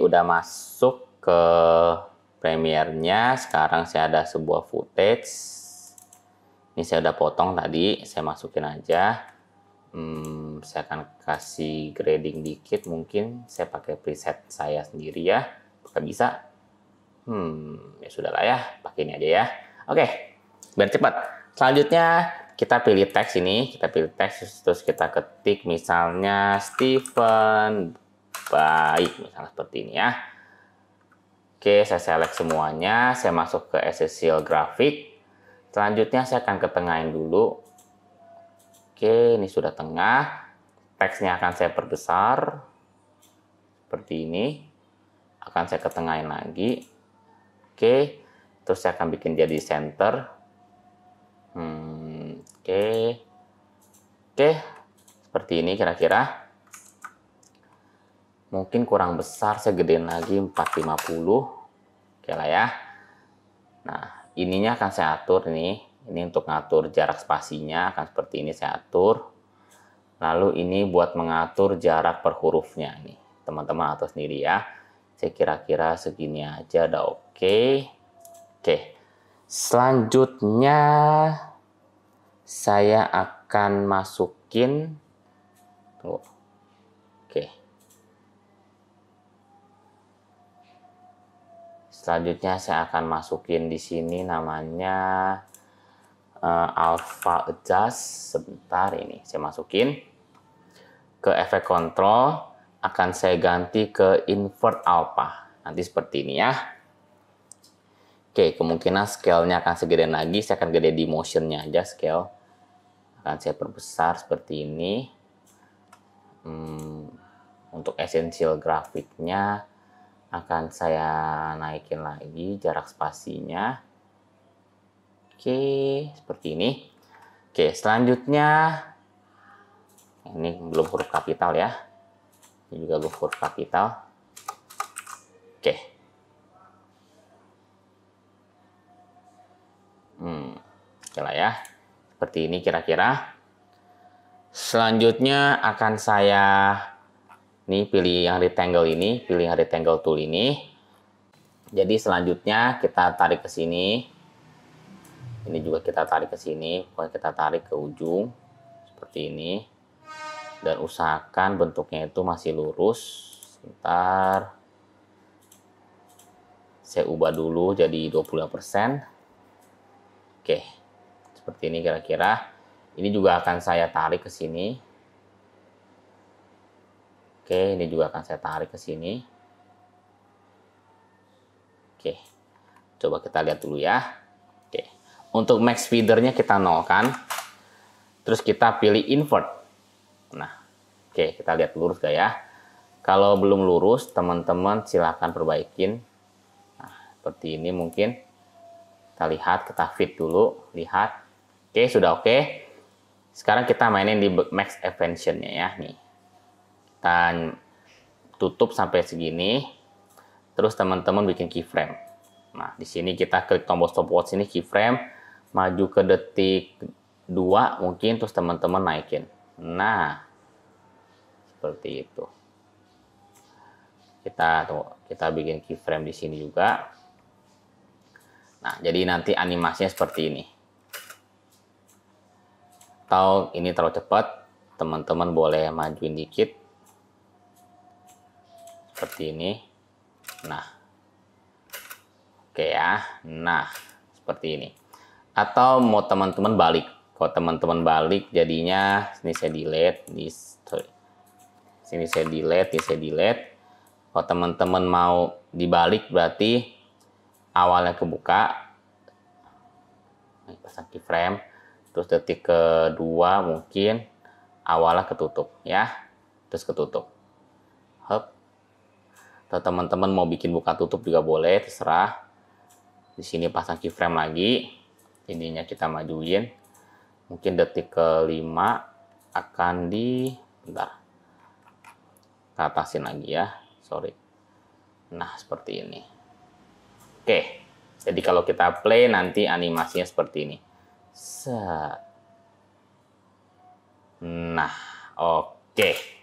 udah masuk ke premiernya. Sekarang saya ada sebuah footage. Ini saya udah potong tadi, saya masukin aja. Hmm, saya akan kasih grading dikit mungkin. Saya pakai preset saya sendiri ya. Apakah bisa? Hmm, ya sudah lah ya, pakai ini aja ya. Oke, biar cepat. Selanjutnya kita pilih teks ini, kita pilih teks terus kita ketik misalnya Steven baik misalnya seperti ini ya oke saya select semuanya saya masuk ke essential grafik selanjutnya saya akan ketengahin dulu oke ini sudah tengah teksnya akan saya perbesar seperti ini akan saya ketengahin lagi oke terus saya akan bikin jadi center hmm, oke oke seperti ini kira-kira mungkin kurang besar segede lagi 450 oke lah ya nah ininya akan saya atur nih ini untuk ngatur jarak spasinya akan seperti ini saya atur lalu ini buat mengatur jarak per hurufnya nih teman-teman atau sendiri ya saya kira-kira segini aja udah oke oke selanjutnya saya akan masukin tuh oke selanjutnya saya akan masukin di sini namanya uh, alpha adjust sebentar ini saya masukin ke efek kontrol akan saya ganti ke invert alpha nanti seperti ini ya oke kemungkinan scale-nya akan segede lagi saya akan gede di motion-nya aja scale akan saya perbesar seperti ini hmm, untuk essential grafiknya akan saya naikin lagi jarak spasinya. Oke, seperti ini. Oke, selanjutnya ini belum huruf kapital ya. Ini juga belum huruf kapital. Oke. Hmm, oke lah ya. Seperti ini kira-kira. Selanjutnya akan saya ini pilih yang rectangle ini, pilih yang rectangle tool ini. Jadi selanjutnya kita tarik ke sini. Ini juga kita tarik ke sini, pokoknya kita tarik ke ujung seperti ini. Dan usahakan bentuknya itu masih lurus. Sebentar. Saya ubah dulu jadi 25%. Oke. Seperti ini kira-kira. Ini juga akan saya tarik ke sini Oke, ini juga akan saya tarik ke sini. Oke, coba kita lihat dulu ya. Oke, untuk max feedernya kita nolkan. Terus kita pilih invert. Nah, oke kita lihat lurus gak ya. Kalau belum lurus, teman-teman silahkan perbaikin. Nah, seperti ini mungkin. Kita lihat, kita fit dulu. Lihat. Oke, sudah oke. Sekarang kita mainin di max expansion-nya ya. Nih, dan tutup sampai segini terus teman-teman bikin keyframe nah di sini kita klik tombol stopwatch ini keyframe maju ke detik 2 mungkin terus teman-teman naikin nah seperti itu kita tuh kita bikin keyframe di sini juga nah jadi nanti animasinya seperti ini atau ini terlalu cepat teman-teman boleh majuin dikit seperti ini nah oke ya nah seperti ini atau mau teman-teman balik kalau teman-teman balik jadinya ini saya delete di, sorry sini saya delete ini saya delete kalau teman-teman mau dibalik berarti awalnya kebuka pasang keyframe terus detik kedua mungkin awalnya ketutup ya terus ketutup Hup atau teman-teman mau bikin buka tutup juga boleh terserah di sini pasang keyframe lagi ininya kita majuin mungkin detik kelima akan di bentar atasin lagi ya sorry nah seperti ini oke jadi kalau kita play nanti animasinya seperti ini set nah oke